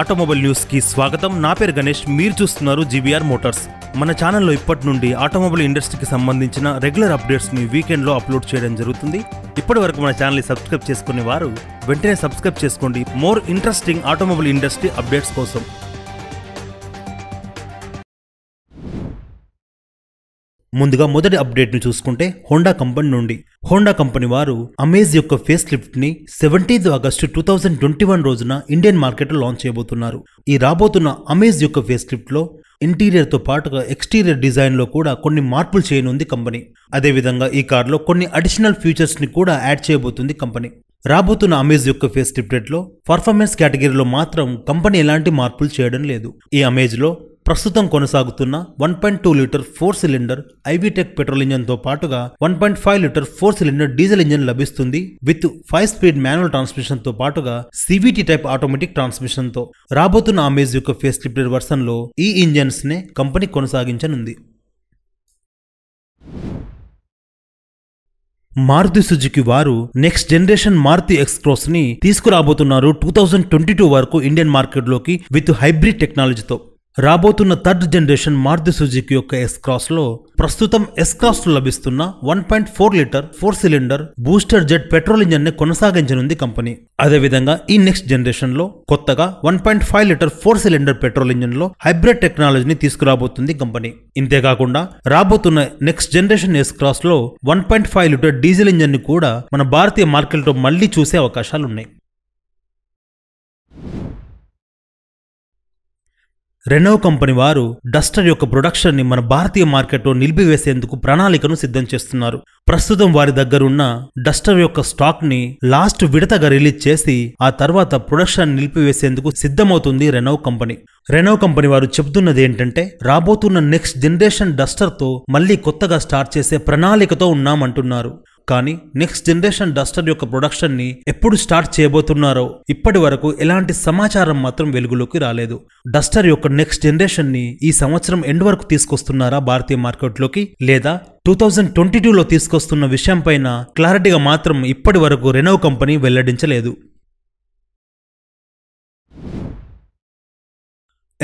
automobile news కి స్వాగతం నా పేరు గణేష్ మీరు చూస్తున్నారు జీబీఆర్ మోటార్స్ మన ఛానల్లో ఇప్పటి నుండి ఆటోమొబైల్ ఇండస్ట్రీకి సంబంధించిన రెగ్యులర్ అప్డేట్స్ ని వీకెండ్ లో అప్లోడ్ చేయడం జరుగుతుంది ఇప్పటి వరకు మన ఛానల్ సబ్స్క్రైబ్ చేసుకునే వారు వెంటనే సబ్స్క్రైబ్ చేసుకోండి more interesting automobile industry updates కోసం ముందుగా మొదటి అప్డేట్ను చూసుకుంటే హోండా కంపెనీ నుండి హోండా కంపెనీ వారు అమేజ్ యొక్క ఫేస్ లిఫ్ట్ని seventeenth August two thousand twenty one రోజున ఇండియన్ మార్కెట్లో లాంచ్ చేయబోతున్నారు ఈ రాబోతున్న అమేజ్ యొక్క ఫేస్ లిఫ్ట్లో ఇంటీరియర్తో పాటుగా ఎక్స్టీరియర్ డిజైన్లో కూడా కొన్ని మార్పులు చేయనుంది కంపెనీ అదేవిధంగా ఈ కార్లో కొన్ని అడిషనల్ ఫీచర్స్ని కూడా యాడ్ చేయబోతుంది కంపెనీ రాబోతున్న అమేజ్ యొక్క ఫేస్ టిప్టెట్లో పర్ఫార్మెన్స్ కేటగిరీలో మాత్రం కంపెనీ ఎలాంటి మార్పులు చేయడం లేదు ఈ అమేజ్లో ప్రస్తుతం కొనసాగుతున్న one point two litre four cylinder iVTEC petrol ఇంజన్తో పాటుగా one point five litre four cylinder diesel engine లభిస్తుంది విత్ ఫైవ్ స్పీడ్ మాన్యువల్ ట్రాన్స్మిషన్తో పాటుగా సివిటీ టైప్ ఆటోమేటిక్ ట్రాన్స్మిషన్తో రాబోతున్న అమేజ్ యొక్క ఫేస్ లిఫ్టెడ్ వర్షన్లో ఈ ఇంజన్స్నే కంపెనీ కొనసాగించనుంది మారుతి సుజుకి వారు నెక్స్ట్ జనరేషన్ మారుతి ఎక్స్ప్రోస్ ని తీసుకురాబోతున్నారు టూ థౌజండ్ ట్వంటీ టూ వరకు ఇండియన్ మార్కెట్లోకి విత్ హైబ్రిడ్ టెక్నాలజీతో రాబోతున్న థర్డ్ జనరేషన్ మారుతి సుజుకి యొక్క ఎస్ లో ప్రస్తుతం ఎస్ క్రాస్లో లభిస్తున్న one point four litre four cylinder booster jet petrol ఇంజన్ని కొనసాగించనుంది కంపెనీ అదేవిధంగా ఈ నెక్స్ట్ జనరేషన్లో కొత్తగా one point five litre four cylinder petrol ఇంజన్లో హైబ్రిడ్ టెక్నాలజీని తీసుకురాబోతుంది కంపెనీ ఇంతేకాకుండా రాబోతున్న నెక్స్ట్ జనరేషన్ ఎస్ లో one point five litre diesel ఇంజన్ని కూడా మన భారతీయ మార్కెట్లో మళ్లీ చూసే అవకాశాలున్నాయి రెనో కంపెనీ వారు డస్టర్ యొక్క ప్రొడక్షన్ని మన భారతీయ మార్కెట్లో నిలిపివేసేందుకు ప్రణాళికను సిద్ధం చేస్తున్నారు ప్రస్తుతం వారి దగ్గరున్న డస్టర్ యొక్క స్టాక్ని లాస్ట్ విడతగా రిలీజ్ చేసి ఆ తర్వాత ప్రొడక్షన్ నిలిపివేసేందుకు సిద్ధమవుతుంది రెనో కంపెనీ రెనో కంపెనీ వారు చెబుతున్నది ఏంటంటే రాబోతున్న నెక్స్ట్ జనరేషన్ డస్టర్తో మళ్ళీ కొత్తగా స్టార్ట్ చేసే ప్రణాళికతో ఉన్నామంటున్నారు కానీ నెక్స్ట్ జనరేషన్ డస్టర్ యొక్క ప్రొడక్షన్ని ఎప్పుడు స్టార్ట్ చేయబోతున్నారో ఇప్పటి వరకు ఎలాంటి సమాచారం మాత్రం వెలుగులోకి రాలేదు డస్టర్ యొక్క నెక్స్ట్ జనరేషన్ని ఈ సంవత్సరం ఎండ్ వరకు తీసుకొస్తున్నారా భారతీయ మార్కెట్లోకి లేదా టూ థౌజండ్ ట్వంటీ టూలో తీసుకొస్తున్న విషయంపైన క్లారిటీగా మాత్రం ఇప్పటి వరకు రెనో కంపెనీ వెల్లడించలేదు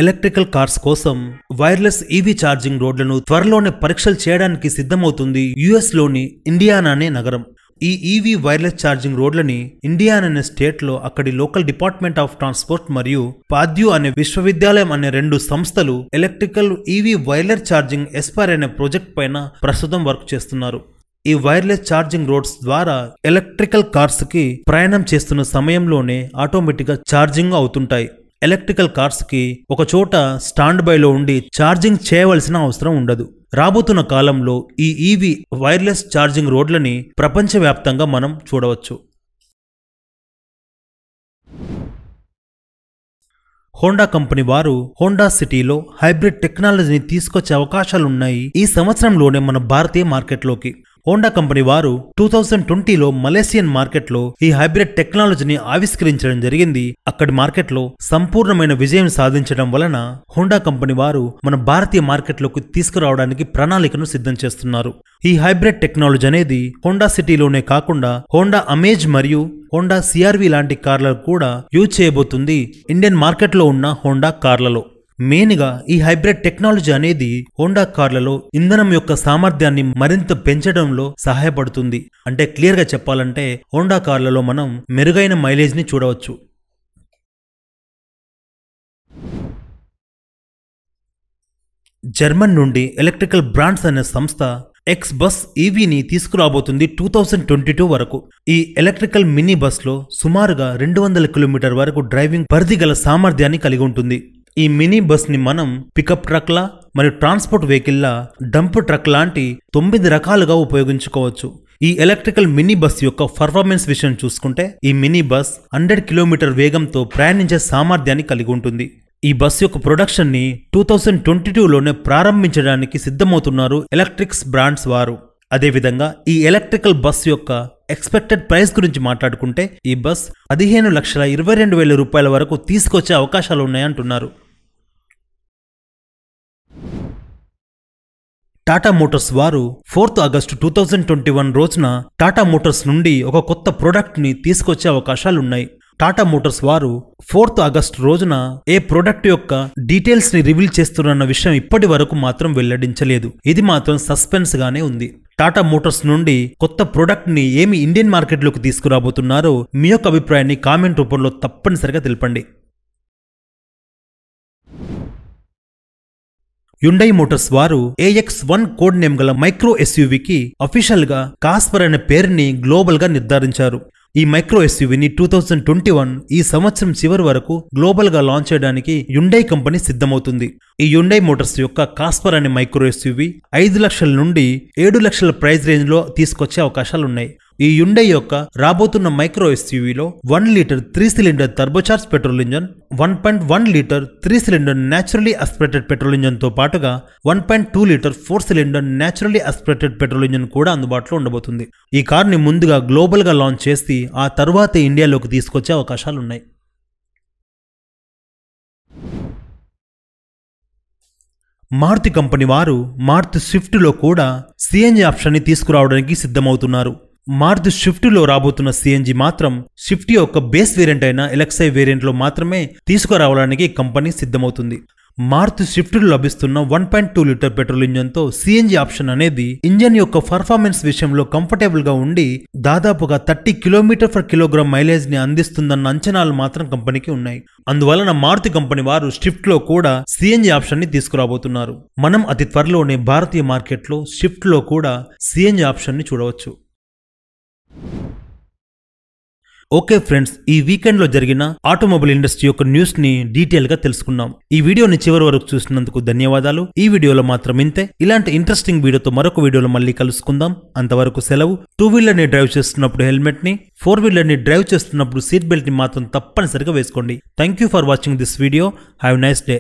ఎలక్ట్రికల్ కార్స్ కోసం వైర్లెస్ ఈవీ e ఛార్జింగ్ రోడ్లను త్వరలోనే పరీక్షలు చేయడానికి సిద్ధమవుతుంది యుఎస్లోని ఇండియానా అనే నగరం ఈ ఈవీ e వైర్లెస్ ఛార్జింగ్ రోడ్లని ఇండియా అనే స్టేట్లో అక్కడి లోకల్ డిపార్ట్మెంట్ ఆఫ్ ట్రాన్స్పోర్ట్ మరియు పాద్యు అనే విశ్వవిద్యాలయం అనే రెండు సంస్థలు electrical EV e wireless charging ASPIRE అనే ప్రాజెక్ట్ పైన ప్రస్తుతం వర్క్ చేస్తున్నారు ఈ వైర్లెస్ ఛార్జింగ్ రోడ్స్ ద్వారా ఎలక్ట్రికల్ కార్స్కి ప్రయాణం చేస్తున్న సమయంలోనే ఆటోమేటిక్గా ఛార్జింగ్ అవుతుంటాయి ఎలక్ట్రికల్ కార్స్కి ఒక చోట స్టాండ్ బైలో ఉండి ఛార్జింగ్ చేయవలసిన అవసరం ఉండదు రాబోతున్న కాలంలో ఈ ఈవీ e వైర్లెస్ ఛార్జింగ్ రోడ్లని ప్రపంచవ్యాప్తంగా మనం చూడవచ్చు హోండా కంపెనీ వారు హోండా సిటీలో హైబ్రిడ్ టెక్నాలజీని తీసుకొచ్చే అవకాశాలున్నాయి ఈ సంవత్సరంలోనే మన భారతీయ మార్కెట్లోకి హోండా కంపెనీ వారు టూ థౌజండ్ ట్వంటీలో మలేసియన్ మార్కెట్లో ఈ హైబ్రిడ్ టెక్నాలజీని ఆవిష్కరించడం జరిగింది అక్కడి మార్కెట్లో సంపూర్ణమైన విజయం సాధించడం వలన హోండా కంపెనీ వారు మన భారతీయ మార్కెట్లోకి తీసుకురావడానికి ప్రణాళికను సిద్ధం చేస్తున్నారు ఈ హైబ్రిడ్ టెక్నాలజీ అనేది హోండా సిటీలోనే కాకుండా హోండా అమేజ్ మరియు హోండా సిఆర్వి లాంటి కార్లకు కూడా యూజ్ చేయబోతుంది ఇండియన్ మార్కెట్లో ఉన్న హోండా కార్లలో మెయిన్గా ఈ హైబ్రిడ్ టెక్నాలజీ అనేది హోండా కార్లలో ఇంధనం యొక్క సామర్థ్యాన్ని మరింత పెంచడంలో సహాయపడుతుంది అంటే క్లియర్గా చెప్పాలంటే హోండా కార్లలో మనం మెరుగైన మైలేజ్ని చూడవచ్చు జర్మన్ నుండి ఎలక్ట్రికల్ బ్రాండ్స్ అనే సంస్థ ఎక్స్ బస్ ఈవీని తీసుకురాబోతుంది టూ థౌజండ్ ట్వంటీ టూ వరకు ఈ ఎలక్ట్రికల్ మినీ బస్లో సుమారుగా రెండు వందల కిలోమీటర్ వరకు డ్రైవింగ్ పరిధి గల సామర్థ్యాన్ని కలిగి ఉంటుంది ఈ మినీ బస్ని మనం పికప్ ట్రక్లా మరియు ట్రాన్స్పోర్ట్ వెహికల్లా డంప్ ట్రక్ లాంటి తొమ్మిది రకాలుగా ఉపయోగించుకోవచ్చు ఈ ఎలక్ట్రికల్ మినీ బస్ యొక్క పర్ఫార్మెన్స్ విషయం చూసుకుంటే ఈ మినీ బస్ హండ్రెడ్ కిలోమీటర్ వేగంతో ప్రయాణించే సామర్థ్యాన్ని కలిగి ఉంటుంది ఈ బస్ యొక్క ప్రొడక్షన్ని టూ థౌజండ్ ట్వంటీ టూలోనే ప్రారంభించడానికి సిద్ధమవుతున్నారు ఎలక్ట్రిక్స్ బ్రాండ్స్ వారు అదేవిధంగా ఈ ఎలక్ట్రికల్ బస్ యొక్క ఎక్స్పెక్టెడ్ ప్రైస్ గురించి మాట్లాడుకుంటే ఈ బస్ పదిహేను లక్షల ఇరవై రెండు వేల రూపాయల వరకు తీసుకొచ్చే అవకాశాలు ఉన్నాయంటున్నారు టాటా మోటార్స్ వారు fourth August two thousand twenty one రోజున టాటా మోటార్స్ నుండి ఒక కొత్త ప్రోడక్ట్ని తీసుకొచ్చే అవకాశాలున్నాయి టాటా మోటార్స్ వారు ఫోర్త్ ఆగస్టు రోజున ఏ ప్రోడక్ట్ యొక్క డీటెయిల్స్ని రివీల్ చేస్తున్న విషయం ఇప్పటి వరకు మాత్రం వెల్లడించలేదు ఇది మాత్రం సస్పెన్స్గానే ఉంది టాటా మోటార్స్ నుండి కొత్త ప్రోడక్ట్ని ఏమి ఇండియన్ మార్కెట్లోకి తీసుకురాబోతున్నారో మీ యొక్క అభిప్రాయాన్ని కామెంట్ రూపంలో తప్పనిసరిగా తెలపండి యుండై మోటార్స్ వారు ఏఎక్స్ వన్ కోడ్ నేమ్ గల మైక్రో ఎస్యూవికి అఫీషియల్ గా కాస్పర్ అనే పేరుని గ్లోబల్ గా నిర్ధారించారు ఈ మైక్రో ఎస్యూవిని టూ థౌజండ్ ట్వంటీ వన్ ఈ సంవత్సరం చివరి వరకు గ్లోబల్ గా లాంచ్ చేయడానికి యుండై కంపెనీ సిద్ధమవుతుంది ఈ యుండై మోటార్స్ యొక్క కాస్పర్ అనే మైక్రో ఎస్యూవి ఐదు లక్షల నుండి ఏడు లక్షల ప్రైస్ రేంజ్ లో తీసుకొచ్చే అవకాశాలున్నాయి ఈ యుండై యొక్క రాబోతున్న మైక్రో ఎస్యూవీలో one litre three cylinder turbocharge petrol engine one point one litre three cylinder naturally aspirated petrol ఇంజన్తో పాటుగా one point two litre four cylinder naturally aspirated petrol engine కూడా అందుబాటులో ఉండబోతుంది ఈ కార్ని ముందుగా గ్లోబల్గా లాంచ్ చేసి ఆ తర్వాత ఇండియాలోకి తీసుకొచ్చే అవకాశాలున్నాయి మారుతి కంపెనీ వారు మారుతి స్విఫ్ట్లో కూడా సిఎన్జి ఆప్షన్ని తీసుకురావడానికి సిద్ధమవుతున్నారు మార్ద్ షిఫ్ట్లో రాబోతున్న సిఎన్జి మాత్రం షిఫ్ట్ యొక్క బేస్ వేరియంట్ అయిన ఎలక్సై వేరియంట్లో మాత్రమే తీసుకురావడానికి కంపెనీ సిద్ధమవుతుంది మార్త్ షిఫ్ట్లో లభిస్తున్న one point two litre petrol ఇంజన్తో సిఎన్జి ఆప్షన్ అనేది ఇంజన్ యొక్క పర్ఫార్మెన్స్ విషయంలో కంఫర్టబుల్గా ఉండి దాదాపుగా థర్టీ కిలోమీటర్ ఫర్ కిలోగ్రామ్ మైలేజ్ని అందిస్తుందన్న అంచనాలు మాత్రం కంపెనీకి ఉన్నాయి అందువలన మారుతి కంపెనీ వారు షిఫ్ట్లో కూడా సిఎన్జి ఆప్షన్ని తీసుకురాబోతున్నారు మనం అతి త్వరలోనే భారతీయ మార్కెట్లో షిఫ్ట్లో కూడా సిఎన్జి ఆప్షన్ని చూడవచ్చు ఓకే ఫ్రెండ్స్ ఈ వీకెండ్ లో జరిగిన ఆటోమొబైల్ ఇండస్ట్రీ యొక్క న్యూస్ ని డీటెయిల్ గా తెలుసుకున్నాం ఈ వీడియోని చివరి వరకు చూసినందుకు ధన్యవాదాలు ఈ వీడియోలో మాత్రం ఇంతే ఇలాంటి ఇంట్రెస్టింగ్ వీడియోతో మరొక వీడియోలో మళ్ళీ కలుసుకుందాం అంతవరకు సెలవు టూ వీలర్ ని డ్రైవ్ చేస్తున్నప్పుడు హెల్మెట్ ని ఫోర్ వీలర్ ని డ్రైవ్ చేస్తున్నప్పుడు సీట్ బెల్ట్ ని మాత్రం తప్పనిసరిగా వేసుకోండి thank you for watching this video have nice day